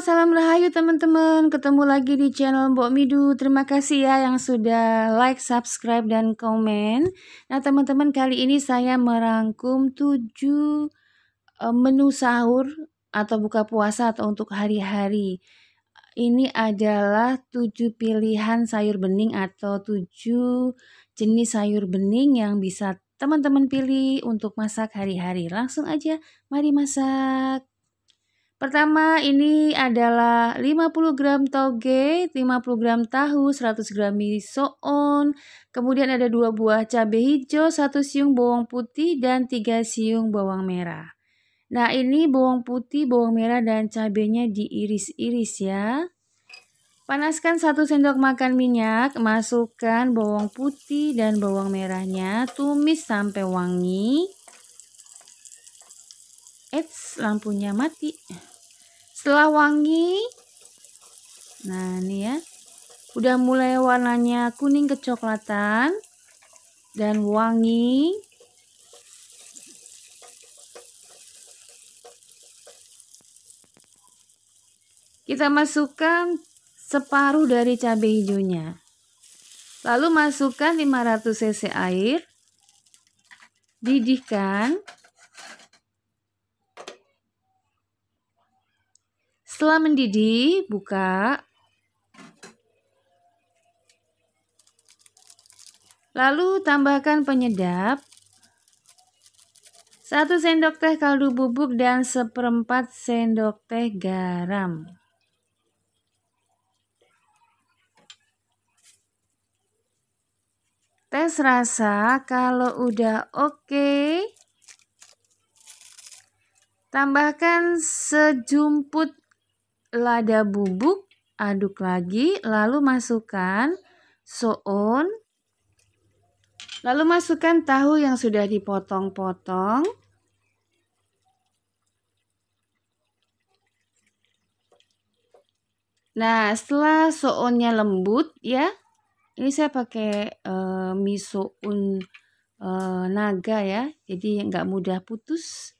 salam rahayu teman-teman. Ketemu lagi di channel Mbok Midu. Terima kasih ya yang sudah like, subscribe, dan komen. Nah teman-teman kali ini saya merangkum 7 e, menu sahur atau buka puasa atau untuk hari-hari. Ini adalah 7 pilihan sayur bening atau 7 jenis sayur bening yang bisa teman-teman pilih untuk masak hari-hari. Langsung aja mari masak. Pertama ini adalah 50 gram toge, 50 gram tahu, 100 gram miso on, kemudian ada 2 buah cabai hijau, 1 siung bawang putih, dan 3 siung bawang merah. Nah ini bawang putih, bawang merah, dan cabainya diiris-iris ya. Panaskan 1 sendok makan minyak, masukkan bawang putih dan bawang merahnya, tumis sampai wangi. Eits, lampunya mati. Setelah wangi, nah ini ya, udah mulai warnanya kuning kecoklatan dan wangi. Kita masukkan separuh dari cabai hijaunya. Lalu masukkan 500 cc air. Didihkan Setelah mendidih, buka. Lalu tambahkan penyedap. 1 sendok teh kaldu bubuk dan seperempat sendok teh garam. Tes rasa kalau udah oke. tambahkan sejumput lada bubuk, aduk lagi, lalu masukkan soun, lalu masukkan tahu yang sudah dipotong-potong, Nah, setelah soonnya lembut ya, ini saya pakai e, eh, miso un e, eh, naga ya, jadi nggak mudah putus.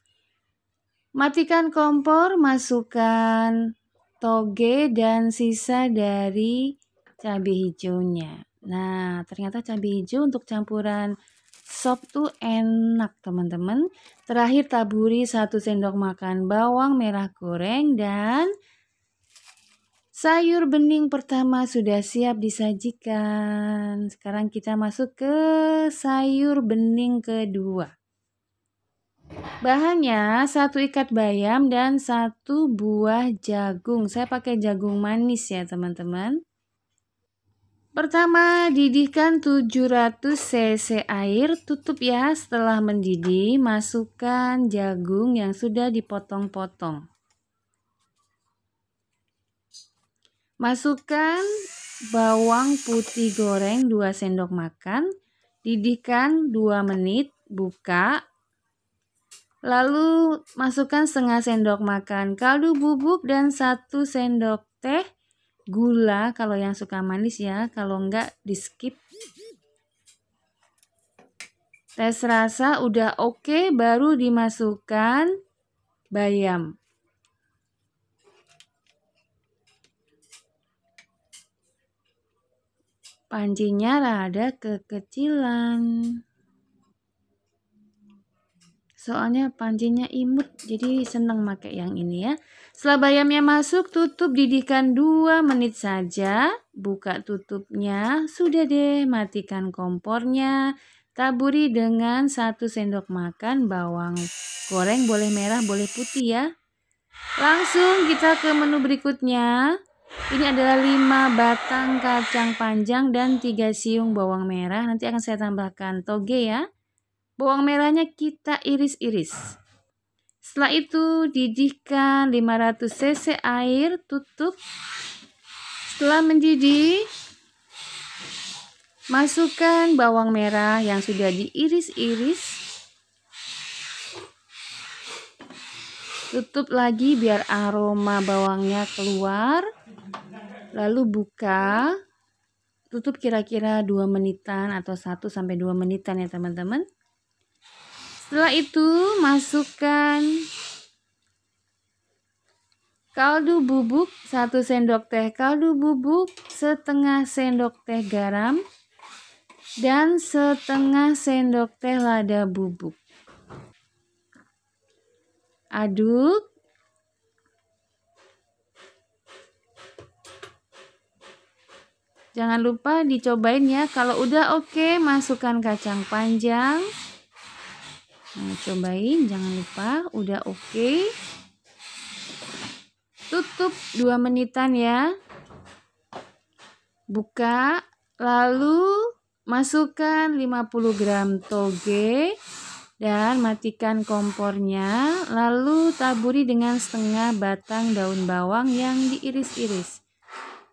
Matikan kompor, masukkan toge dan sisa dari cabai hijaunya. Nah, ternyata cabai hijau untuk campuran sop tuh enak, teman-teman. Terakhir taburi 1 sendok makan bawang merah goreng dan sayur bening pertama sudah siap disajikan. Sekarang kita masuk ke sayur bening kedua. Bahannya satu ikat bayam dan satu buah jagung. Saya pakai jagung manis ya teman-teman. Pertama, didihkan 700 cc air, tutup ya. Setelah mendidih, masukkan jagung yang sudah dipotong-potong. Masukkan bawang putih goreng 2 sendok makan, didihkan 2 menit, buka, Lalu masukkan setengah sendok makan kaldu bubuk dan satu sendok teh gula kalau yang suka manis ya, kalau enggak di skip. Tes rasa udah oke okay, baru dimasukkan bayam. Pancinya rada kekecilan soalnya pancinya imut jadi seneng pakai yang ini ya setelah bayamnya masuk tutup didihkan 2 menit saja buka tutupnya sudah deh matikan kompornya taburi dengan 1 sendok makan bawang goreng boleh merah boleh putih ya langsung kita ke menu berikutnya ini adalah 5 batang kacang panjang dan 3 siung bawang merah nanti akan saya tambahkan toge ya Bawang merahnya kita iris-iris. Setelah itu didihkan 500 cc air, tutup. Setelah mendidih, masukkan bawang merah yang sudah diiris-iris. tutup lagi biar aroma bawangnya keluar lalu buka tutup kira-kira 2 menitan atau 1 sampai 2 menitan ya teman-teman setelah itu masukkan kaldu bubuk 1 sendok teh kaldu bubuk, setengah sendok teh garam dan setengah sendok teh lada bubuk. Aduk Jangan lupa dicobain ya. Kalau udah oke, okay, masukkan kacang panjang mau cobain jangan lupa udah oke. Okay. Tutup 2 menitan ya. Buka lalu masukkan 50 gram toge dan matikan kompornya lalu taburi dengan setengah batang daun bawang yang diiris-iris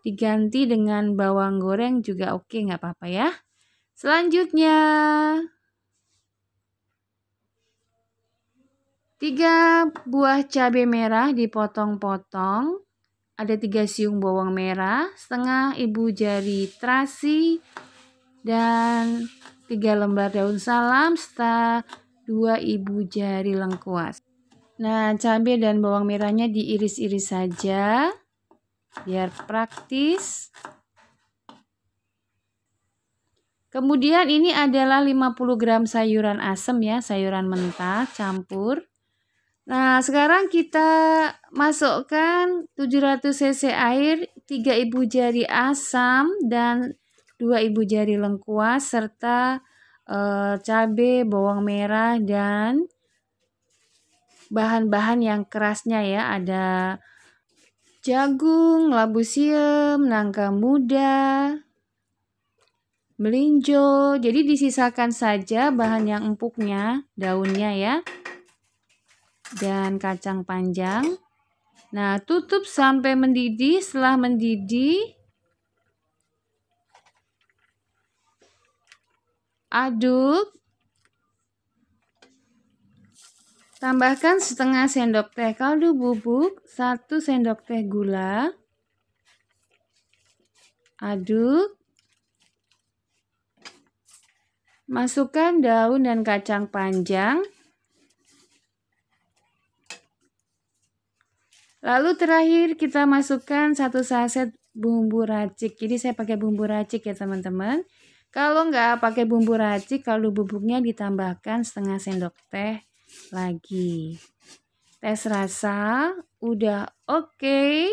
diganti dengan bawang goreng juga oke nggak apa-apa ya selanjutnya 3 buah cabai merah dipotong-potong. Ada 3 siung bawang merah, setengah ibu jari terasi, dan 3 lembar daun salam, serta 2 ibu jari lengkuas. Nah, cabai dan bawang merahnya diiris-iris saja, biar praktis. Kemudian ini adalah 50 gram sayuran asem ya, sayuran mentah campur. Nah, sekarang kita masukkan 700 cc air, 3 ibu jari asam dan 2 ibu jari lengkuas serta e, eh, cabai, bawang merah dan bahan-bahan yang kerasnya ya. Ada jagung, labu siam, nangka muda, melinjo. Jadi disisakan saja bahan yang empuknya, daunnya ya dan kacang panjang. Nah, tutup sampai mendidih. Setelah mendidih, aduk. Tambahkan setengah sendok teh kaldu bubuk, satu sendok teh gula. Aduk. Masukkan daun dan kacang panjang. Lalu terakhir kita masukkan satu saset bumbu racik. Jadi saya pakai bumbu racik ya teman-teman. Kalau nggak pakai bumbu racik, kalau bubuknya ditambahkan setengah sendok teh lagi. Tes rasa udah oke. Okay.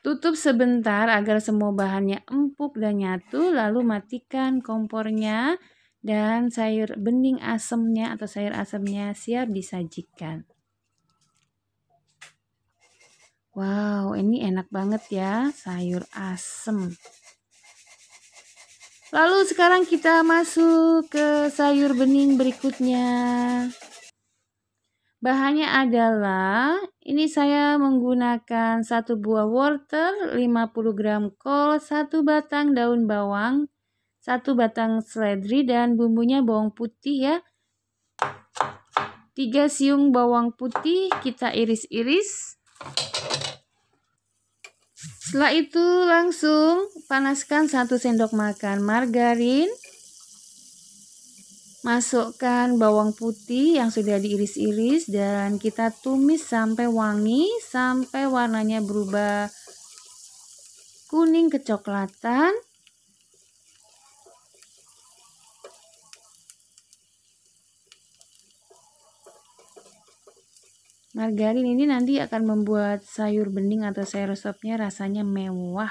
Tutup sebentar agar semua bahannya empuk dan nyatu, lalu matikan kompornya dan sayur bening asemnya atau sayur asemnya siap disajikan. Wow, ini enak banget ya, sayur asem. Lalu sekarang kita masuk ke sayur bening berikutnya. Bahannya adalah ini saya menggunakan satu buah wortel, 50 gram kol, satu batang daun bawang, satu batang seledri dan bumbunya bawang putih ya. 3 siung bawang putih kita iris-iris. Setelah itu langsung panaskan 1 sendok makan margarin. Masukkan bawang putih yang sudah diiris-iris dan kita tumis sampai wangi, sampai warnanya berubah kuning kecoklatan. Margarin ini nanti akan membuat sayur bening atau sayur sopnya rasanya mewah.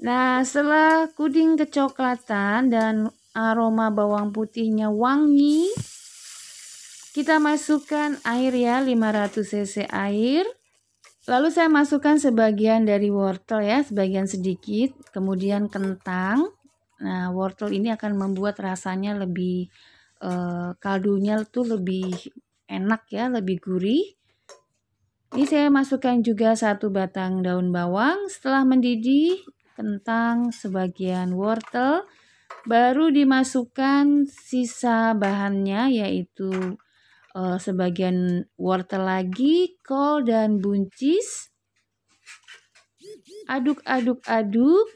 Nah, setelah kuding kecoklatan dan aroma bawang putihnya wangi, kita masukkan air ya, 500 cc air. Lalu saya masukkan sebagian dari wortel ya, sebagian sedikit, kemudian kentang. Nah, wortel ini akan membuat rasanya lebih Kaldu eh, kaldunya tuh lebih enak ya, lebih gurih. Ini saya masukkan juga satu batang daun bawang. Setelah mendidih, kentang sebagian wortel, baru dimasukkan sisa bahannya yaitu uh, sebagian wortel lagi, kol dan buncis. Aduk-aduk-aduk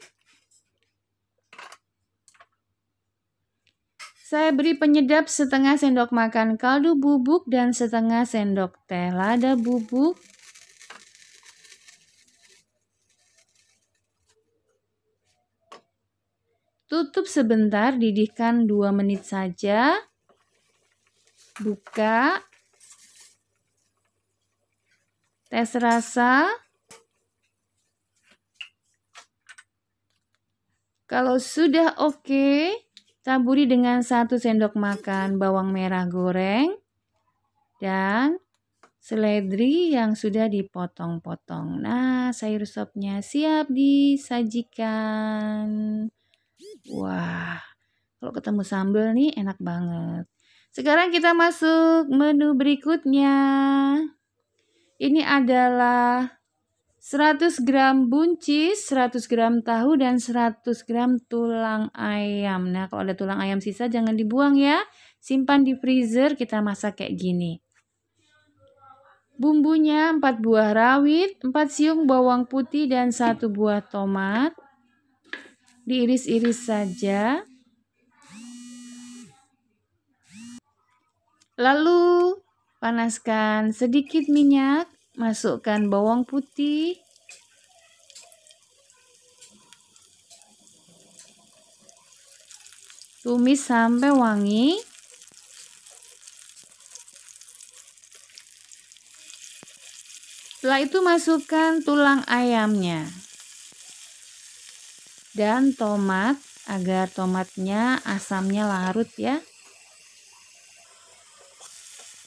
Saya beri penyedap setengah sendok makan kaldu bubuk dan setengah sendok teh lada bubuk. Tutup sebentar, didihkan 2 menit saja. Buka. Tes rasa. Kalau sudah oke, okay, Taburi dengan satu sendok makan bawang merah goreng dan seledri yang sudah dipotong-potong. Nah, sayur sopnya siap disajikan. Wah, kalau ketemu sambal nih enak banget. Sekarang kita masuk menu berikutnya. Ini adalah 100 gram buncis, 100 gram tahu, dan 100 gram tulang ayam. Nah, kalau ada tulang ayam sisa jangan dibuang ya. Simpan di freezer, kita masak kayak gini. Bumbunya 4 buah rawit, 4 siung bawang putih, dan 1 buah tomat. Diiris-iris saja. Lalu panaskan sedikit minyak masukkan bawang putih tumis sampai wangi setelah itu masukkan tulang ayamnya dan tomat agar tomatnya asamnya larut ya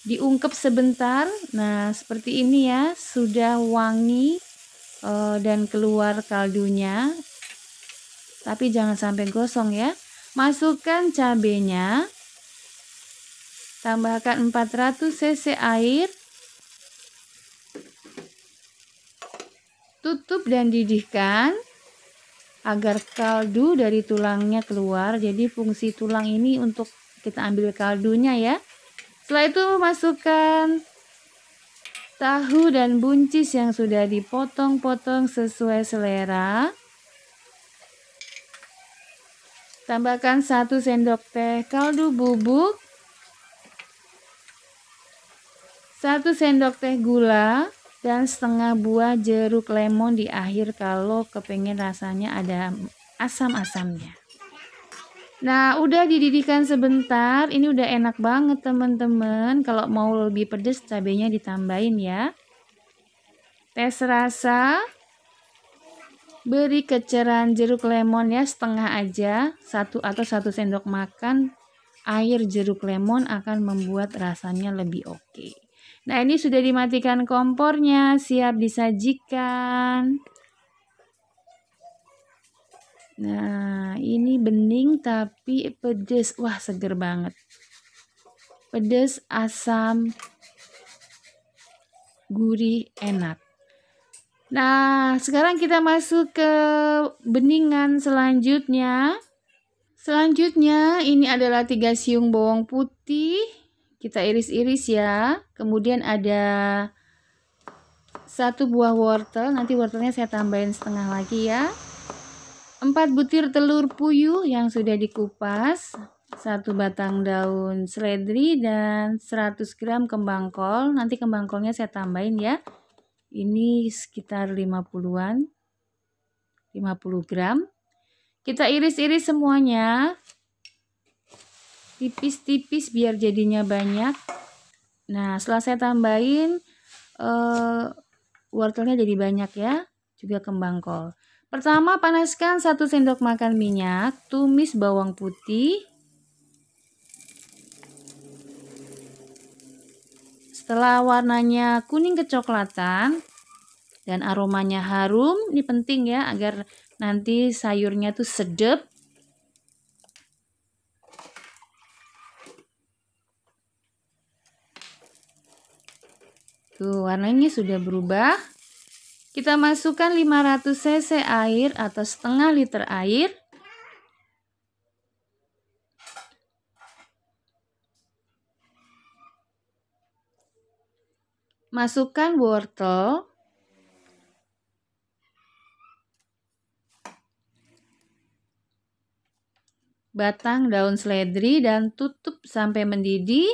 diungkep sebentar. Nah, seperti ini ya, sudah wangi uh, dan keluar kaldunya. Tapi jangan sampai gosong ya. Masukkan cabenya. Tambahkan 400 cc air. Tutup dan didihkan agar kaldu dari tulangnya keluar. Jadi fungsi tulang ini untuk kita ambil kaldunya ya. Setelah itu masukkan tahu dan buncis yang sudah dipotong-potong sesuai selera. Tambahkan 1 sendok teh kaldu bubuk, 1 sendok teh gula, dan setengah buah jeruk lemon di akhir kalau kepengen rasanya ada asam-asamnya. Nah, udah dididihkan sebentar. Ini udah enak banget, teman-teman. Kalau mau lebih pedes, cabenya ditambahin ya. Tes rasa. Beri keceran jeruk lemon ya, setengah aja. Satu atau satu sendok makan. Air jeruk lemon akan membuat rasanya lebih oke. Okay. Nah, ini sudah dimatikan kompornya, siap disajikan. Nah, ini bening tapi pedes. Wah, seger banget. Pedes, asam, gurih, enak. Nah, sekarang kita masuk ke beningan selanjutnya. Selanjutnya, ini adalah tiga siung bawang putih. Kita iris-iris ya. Kemudian ada satu buah wortel. Nanti wortelnya saya tambahin setengah lagi ya. 4 butir telur puyuh yang sudah dikupas, 1 batang daun seledri dan 100 gram kembang kol. Nanti kembang kolnya saya tambahin ya. Ini sekitar 50-an. 50 gram. Kita iris-iris semuanya. Tipis-tipis biar jadinya banyak. Nah, setelah saya tambahin uh, wortelnya jadi banyak ya, juga kembang kol. Pertama, panaskan 1 sendok makan minyak, tumis bawang putih. Setelah warnanya kuning kecoklatan dan aromanya harum, ini penting ya agar nanti sayurnya tuh sedap. Tuh, warnanya sudah berubah. Kita masukkan 500 cc air atau setengah liter air. Masukkan wortel. Batang daun seledri dan tutup sampai mendidih.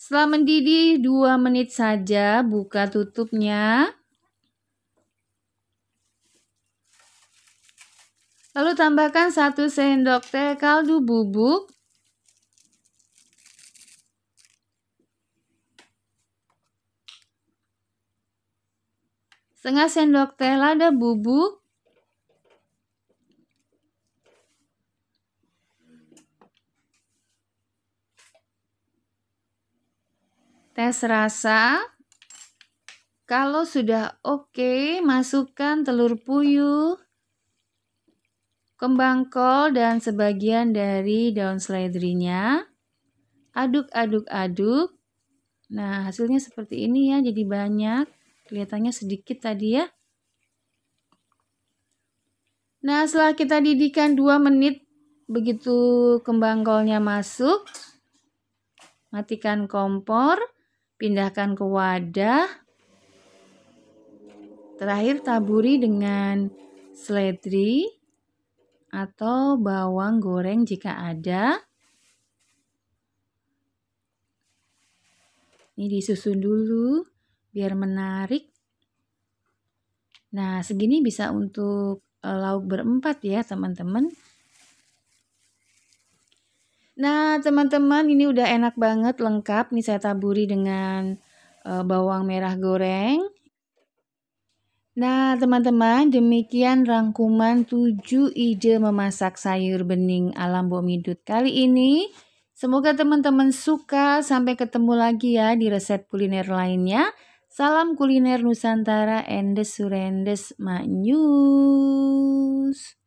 Setelah mendidih 2 menit saja, buka tutupnya. Lalu tambahkan 1 sendok teh kaldu bubuk. Setengah sendok teh lada bubuk. Tes rasa. Kalau sudah oke, okay, masukkan telur puyuh kembang kol dan sebagian dari daun seledrinya. Aduk-aduk-aduk. Nah, hasilnya seperti ini ya, jadi banyak. Kelihatannya sedikit tadi ya. Nah, setelah kita didihkan 2 menit, begitu kembang kolnya masuk, matikan kompor, pindahkan ke wadah. Terakhir taburi dengan seledri atau bawang goreng jika ada. Ini disusun dulu biar menarik. Nah, segini bisa untuk eh, lauk berempat ya, teman-teman. Nah, teman-teman, ini udah enak banget lengkap. Nih saya taburi dengan eh, bawang merah goreng Nah, teman-teman, demikian rangkuman 7 ide memasak sayur bening alam bomidut kali ini. Semoga teman-teman suka. Sampai ketemu lagi ya di resep kuliner lainnya. Salam kuliner Nusantara and the Surendes Manus.